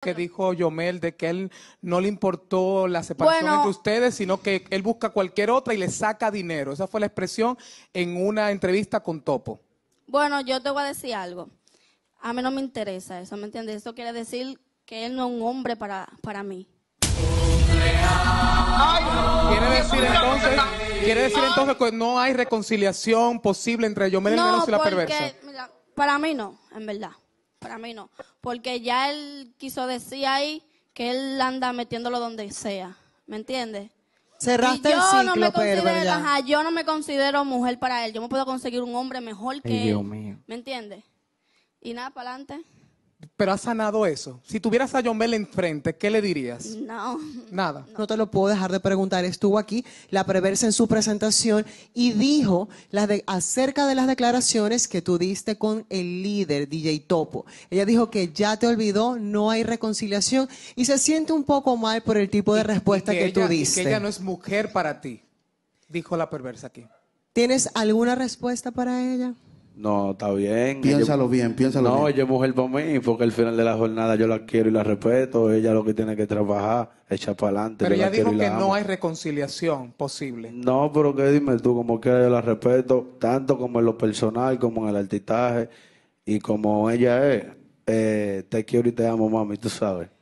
que dijo Yomel de que él no le importó la separación entre ustedes, sino que él busca cualquier otra y le saca dinero. Esa fue la expresión en una entrevista con Topo. Bueno, yo te voy a decir algo. A mí no me interesa eso, ¿me entiendes? Eso quiere decir que él no es un hombre para, para mí. quiere decir entonces, quiere decir entonces que no hay reconciliación posible entre Yomel y y la perversa. para mí no, en verdad para mí no. Porque ya él quiso decir ahí que él anda metiéndolo donde sea. ¿Me entiendes? Cerraste yo el ciclo, no me considero, yo no me considero mujer para él. Yo me puedo conseguir un hombre mejor que Dios él. Mío. ¿Me entiendes? Y nada, para adelante. Pero ha sanado eso. Si tuvieras a John enfrente, ¿qué le dirías? No. Nada. No te lo puedo dejar de preguntar. Estuvo aquí la perversa en su presentación y dijo la de, acerca de las declaraciones que tú diste con el líder, DJ Topo. Ella dijo que ya te olvidó, no hay reconciliación y se siente un poco mal por el tipo de respuesta que, tú diste. que ella no es mujer para ti, dijo la perversa aquí. ¿Tienes alguna respuesta para ella? No, está bien. Piénsalo bien, piénsalo bien. No, ella es mujer para mí, porque al final de la jornada yo la quiero y la respeto. Ella lo que tiene que trabajar, echar para adelante. Pero ella dijo que no hay reconciliación posible. No, pero que dime tú, como que yo la respeto, tanto como en lo personal, como en el artistaje y como ella es. Eh, te quiero y te amo, mami, tú sabes.